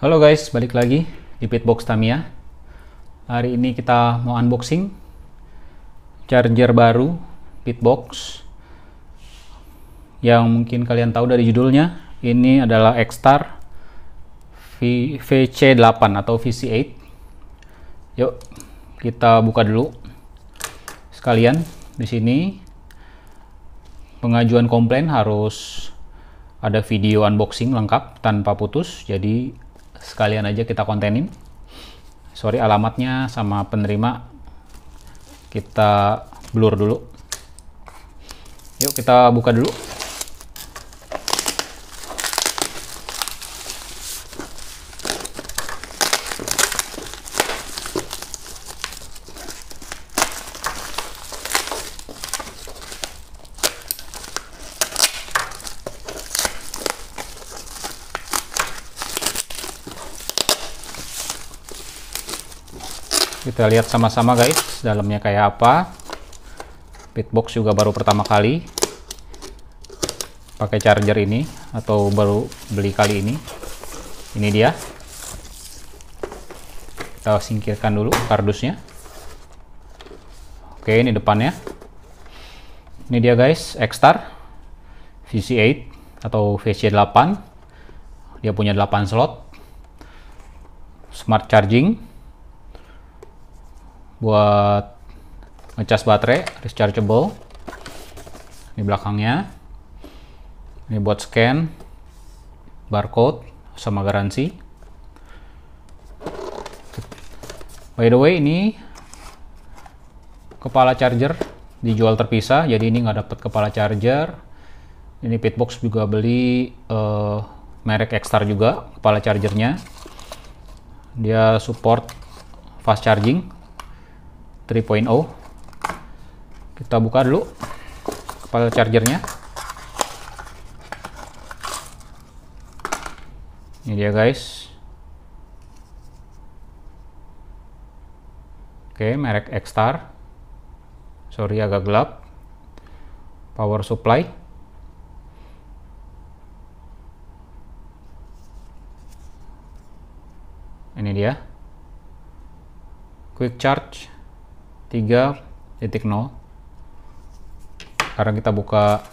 Halo guys, balik lagi di Pitbox Tamiya. Hari ini kita mau unboxing charger baru Pitbox yang mungkin kalian tahu dari judulnya. Ini adalah Xstar VC8 atau VC8. Yuk, kita buka dulu. Sekalian di sini pengajuan komplain harus ada video unboxing lengkap tanpa putus. Jadi sekalian aja kita kontenin sorry alamatnya sama penerima kita blur dulu yuk kita buka dulu kita lihat sama-sama guys dalamnya kayak apa pitbox juga baru pertama kali pakai charger ini atau baru beli kali ini ini dia kita singkirkan dulu kardusnya oke ini depannya ini dia guys Xstar VC8 atau VC8 dia punya 8 slot smart charging buat ngecas baterai rechargeable di belakangnya ini buat scan barcode sama garansi by the way ini kepala charger dijual terpisah jadi ini nggak dapat kepala charger ini pitbox juga beli uh, merek Xstar juga kepala chargernya dia support fast charging 3.0 kita buka dulu kepala chargernya ini dia guys oke merek Xstar sorry agak gelap power supply ini dia quick charge 3.0 sekarang kita buka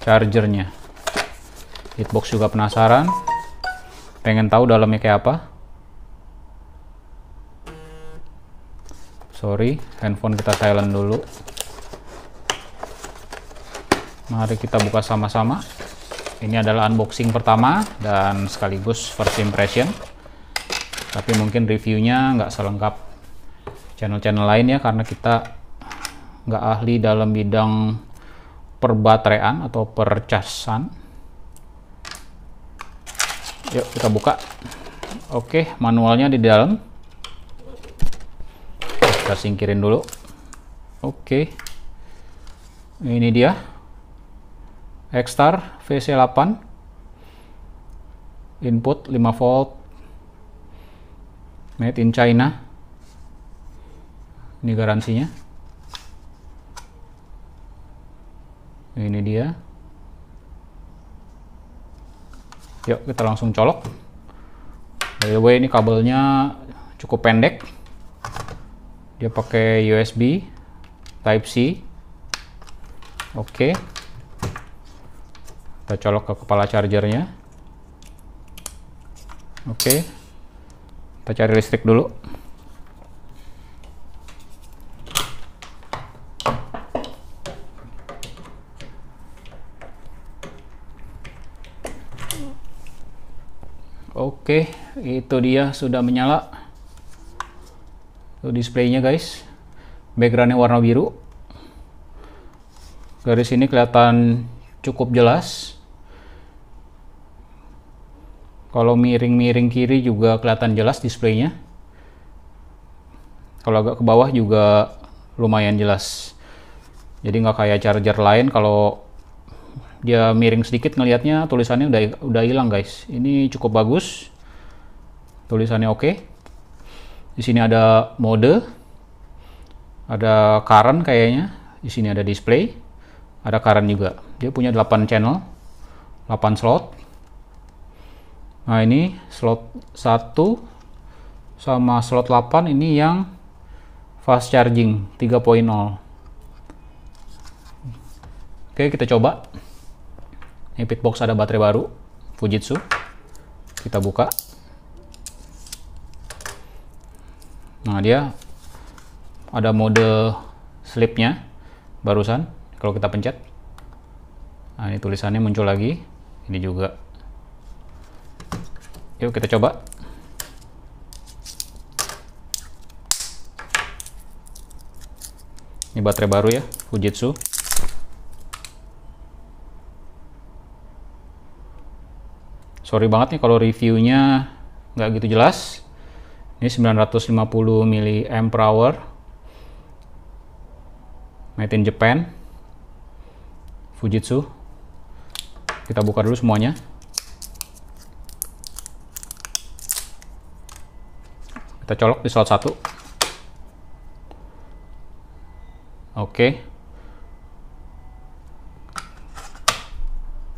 chargernya hitbox juga penasaran pengen tahu dalamnya kayak apa sorry handphone kita silent dulu mari kita buka sama-sama ini adalah unboxing pertama dan sekaligus first impression tapi mungkin reviewnya nggak selengkap channel-channel lain ya karena kita nggak ahli dalam bidang perbaterean atau percasan yuk kita buka oke manualnya di dalam kita singkirin dulu oke ini dia Xstar VC8 input 5 volt made in China ini garansinya ini dia yuk kita langsung colok by the way ini kabelnya cukup pendek dia pakai USB type C oke kita colok ke kepala chargernya oke kita cari listrik dulu Oke, itu dia sudah menyala. Itu displaynya guys. Backgroundnya warna biru. Garis ini kelihatan cukup jelas. Kalau miring-miring kiri juga kelihatan jelas displaynya. Kalau agak ke bawah juga lumayan jelas. Jadi nggak kayak charger lain kalau dia miring sedikit ngelihatnya tulisannya udah udah hilang guys ini cukup bagus tulisannya oke okay. di sini ada mode ada current kayaknya di sini ada display ada current juga dia punya 8 channel 8 slot nah ini slot 1 sama slot 8 ini yang fast charging 3.0 Oke, kita coba. Ini pitbox ada baterai baru, Fujitsu. Kita buka. Nah, dia ada mode sleep barusan. Kalau kita pencet. Nah, ini tulisannya muncul lagi. Ini juga. Yuk kita coba. Ini baterai baru ya, Fujitsu. sorry banget nih kalau reviewnya nggak gitu jelas ini 950 mAh made in Japan Fujitsu kita buka dulu semuanya kita colok di slot 1 oke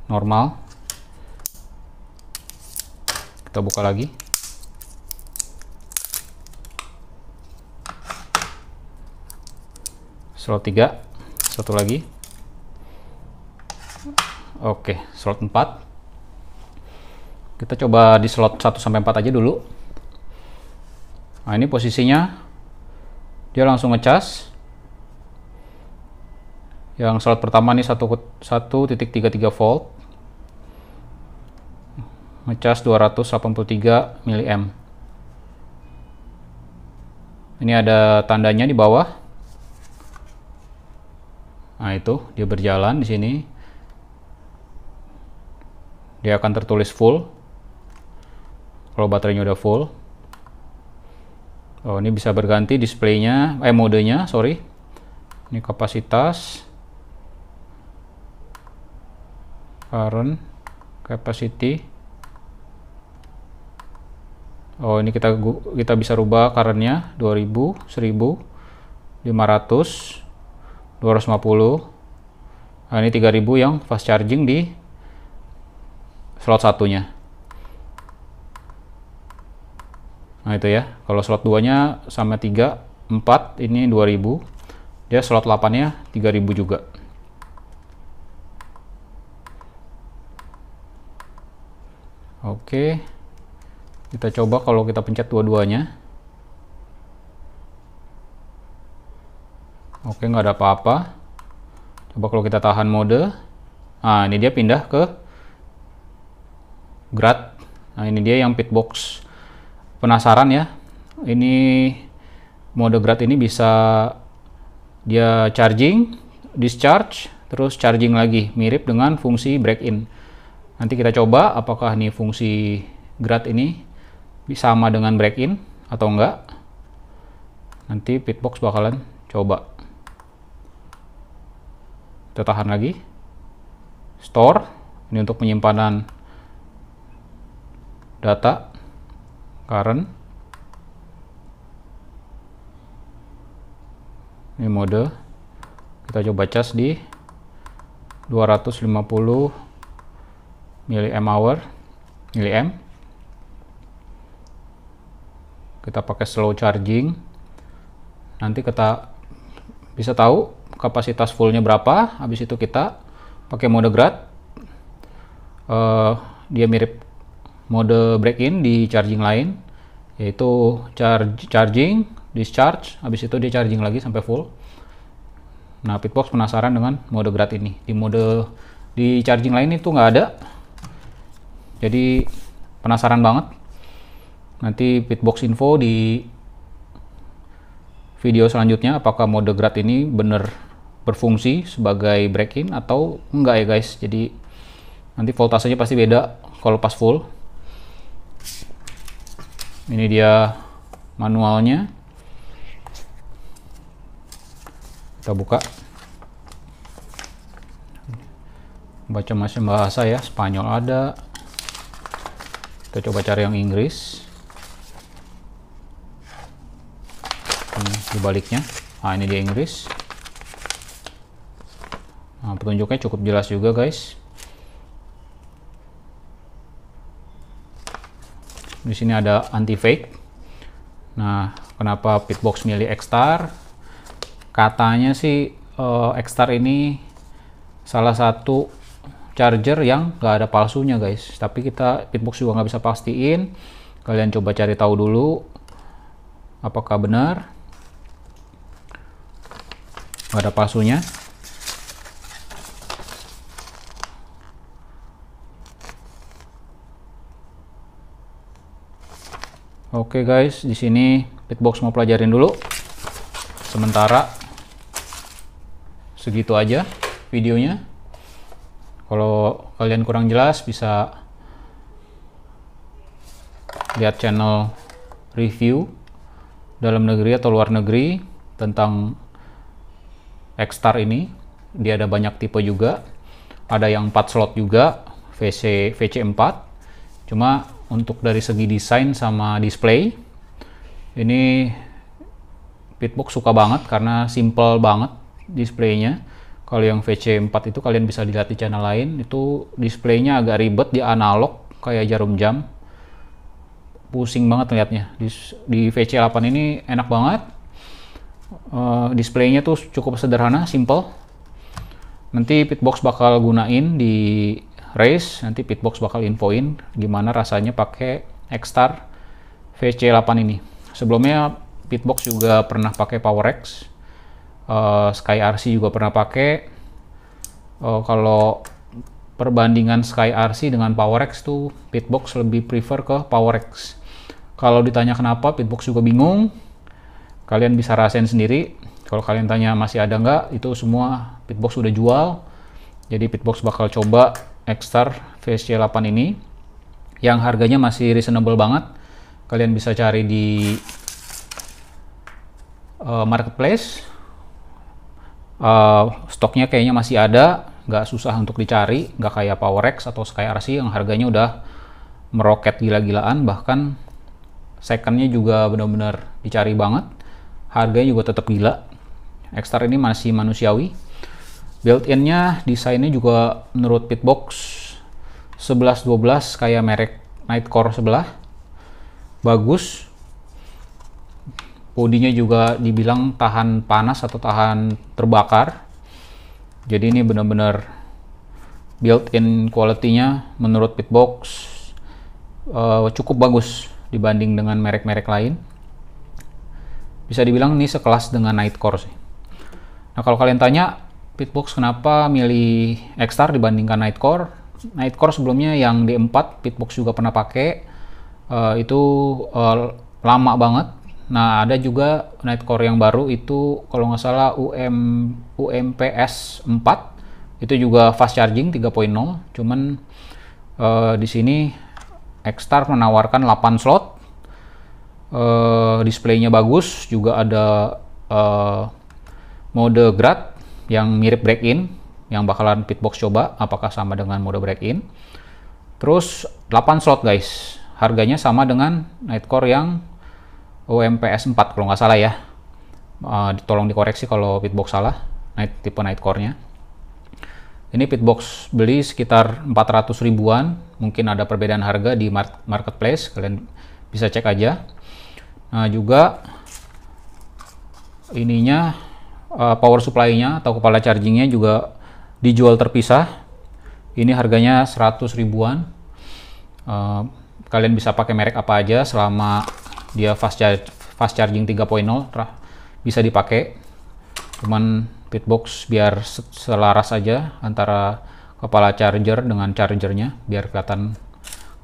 normal kita buka lagi slot 3 satu lagi oke slot 4 kita coba di slot 1 sampai 4 aja dulu nah ini posisinya dia langsung ngecas yang slot pertama ini 1,33 volt ngecas 283 m. ini ada tandanya di bawah nah itu dia berjalan di sini dia akan tertulis full kalau baterainya udah full oh ini bisa berganti displaynya eh modenya sorry ini kapasitas current capacity oh ini kita kita bisa rubah karennya 2000 1000 500 250 nah ini 3000 yang fast charging di slot satunya nah itu ya kalau slot 2 nya sama 3 4 ini 2000 dia slot 8 nya 3000 juga oke okay. Kita coba kalau kita pencet dua-duanya. Oke, nggak ada apa-apa. Coba kalau kita tahan mode. Nah, ini dia pindah ke grad. Nah, ini dia yang pitbox. Penasaran ya? Ini mode grad ini bisa dia charging, discharge, terus charging lagi. Mirip dengan fungsi break-in. Nanti kita coba apakah ini fungsi grad ini bisa sama dengan break in atau enggak nanti pitbox bakalan coba kita tahan lagi store ini untuk penyimpanan data current ini mode kita coba cas di 250 hour mili m kita pakai slow charging nanti kita bisa tahu kapasitas fullnya berapa habis itu kita pakai mode grad uh, dia mirip mode break-in di charging lain yaitu charge charging discharge habis itu dia charging lagi sampai full nah pitbox penasaran dengan mode grad ini di mode di charging lain itu nggak ada jadi penasaran banget Nanti Bitbox info di video selanjutnya apakah mode grad ini benar berfungsi sebagai break-in atau enggak ya guys. Jadi nanti voltasenya pasti beda kalau pas full. Ini dia manualnya. Kita buka. Baca macam bahasa ya, Spanyol ada. Kita coba cari yang Inggris. dibaliknya nah ini dia Inggris nah petunjuknya cukup jelas juga guys di sini ada anti fake nah kenapa pitbox milih Xstar katanya sih uh, Xstar ini salah satu charger yang nggak ada palsunya guys tapi kita pitbox juga nggak bisa pastiin kalian coba cari tahu dulu apakah benar ada palsunya Oke okay guys, di sini Pitbox mau pelajarin dulu. Sementara segitu aja videonya. Kalau kalian kurang jelas bisa lihat channel review dalam negeri atau luar negeri tentang Xstar ini. Dia ada banyak tipe juga. Ada yang 4 slot juga, VC VC4. Cuma untuk dari segi desain sama display ini Pitbox suka banget karena simple banget displaynya. Kalau yang VC4 itu kalian bisa dilihat di channel lain, itu displaynya agak ribet di analog kayak jarum jam. Pusing banget lihatnya. Di, di VC8 ini enak banget, uh, displaynya tuh cukup sederhana, simple. Nanti Pitbox bakal gunain di race, nanti Pitbox bakal infoin gimana rasanya pakai Xstar VC8 ini. Sebelumnya Pitbox juga pernah pakai PowerX, uh, eh, SkyRC juga pernah pakai. Uh, kalau perbandingan SkyRC dengan PowerX tuh Pitbox lebih prefer ke PowerX. Kalau ditanya kenapa, Pitbox juga bingung kalian bisa rasain sendiri kalau kalian tanya masih ada nggak itu semua Pitbox sudah jual jadi Pitbox bakal coba Xstar VSC8 ini yang harganya masih reasonable banget kalian bisa cari di uh, marketplace uh, stoknya kayaknya masih ada nggak susah untuk dicari nggak kayak PowerX atau Sky RC yang harganya udah meroket gila-gilaan bahkan secondnya juga benar-benar dicari banget harganya juga tetap gila Xtar ini masih manusiawi built-innya desainnya juga menurut Pitbox 11-12 kayak merek Nightcore sebelah bagus bodinya juga dibilang tahan panas atau tahan terbakar jadi ini benar-benar built-in quality-nya menurut Pitbox uh, cukup bagus dibanding dengan merek-merek lain bisa dibilang ini sekelas dengan Nightcore sih. Nah kalau kalian tanya Pitbox kenapa milih Xstar dibandingkan Nightcore? Nightcore sebelumnya yang D4 Pitbox juga pernah pakai uh, itu uh, lama banget. Nah ada juga Nightcore yang baru itu kalau nggak salah UM UMPS 4 itu juga fast charging 3.0 cuman uh, di sini Xstar menawarkan 8 slot uh, displaynya bagus juga ada uh, mode grad yang mirip break-in yang bakalan pitbox coba apakah sama dengan mode break-in terus 8 slot guys harganya sama dengan Nightcore yang OMPS 4 kalau nggak salah ya uh, tolong dikoreksi kalau pitbox salah night, tipe Nightcore-nya ini pitbox beli sekitar 400 ribuan mungkin ada perbedaan harga di marketplace kalian bisa cek aja Nah, juga ininya uh, power supply-nya atau kepala chargingnya juga dijual terpisah. Ini harganya 100 ribuan. Uh, kalian bisa pakai merek apa aja selama dia fast charge, fast charging 3.0 bisa dipakai. Cuman pitbox biar selaras aja antara kepala charger dengan chargernya biar kelihatan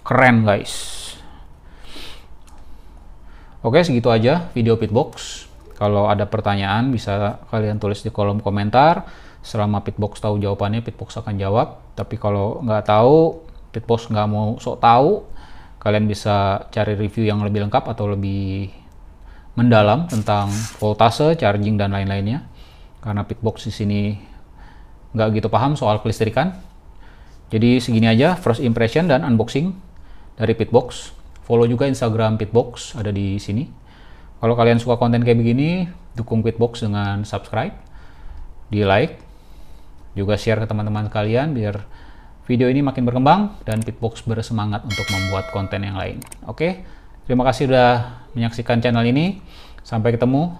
keren guys. Oke, segitu aja video Pitbox. Kalau ada pertanyaan bisa kalian tulis di kolom komentar. Selama Pitbox tahu jawabannya, Pitbox akan jawab. Tapi kalau nggak tahu, Pitbox nggak mau sok tahu, kalian bisa cari review yang lebih lengkap atau lebih mendalam tentang voltase, charging, dan lain-lainnya. Karena Pitbox di sini nggak gitu paham soal kelistrikan. Jadi segini aja first impression dan unboxing dari Pitbox. Follow juga Instagram Pitbox, ada di sini. Kalau kalian suka konten kayak begini, dukung Pitbox dengan subscribe, di like, juga share ke teman-teman kalian biar video ini makin berkembang dan Pitbox bersemangat untuk membuat konten yang lain. Oke, terima kasih sudah menyaksikan channel ini. Sampai ketemu.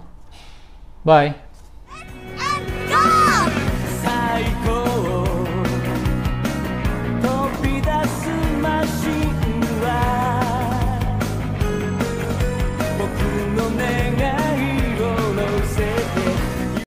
Bye.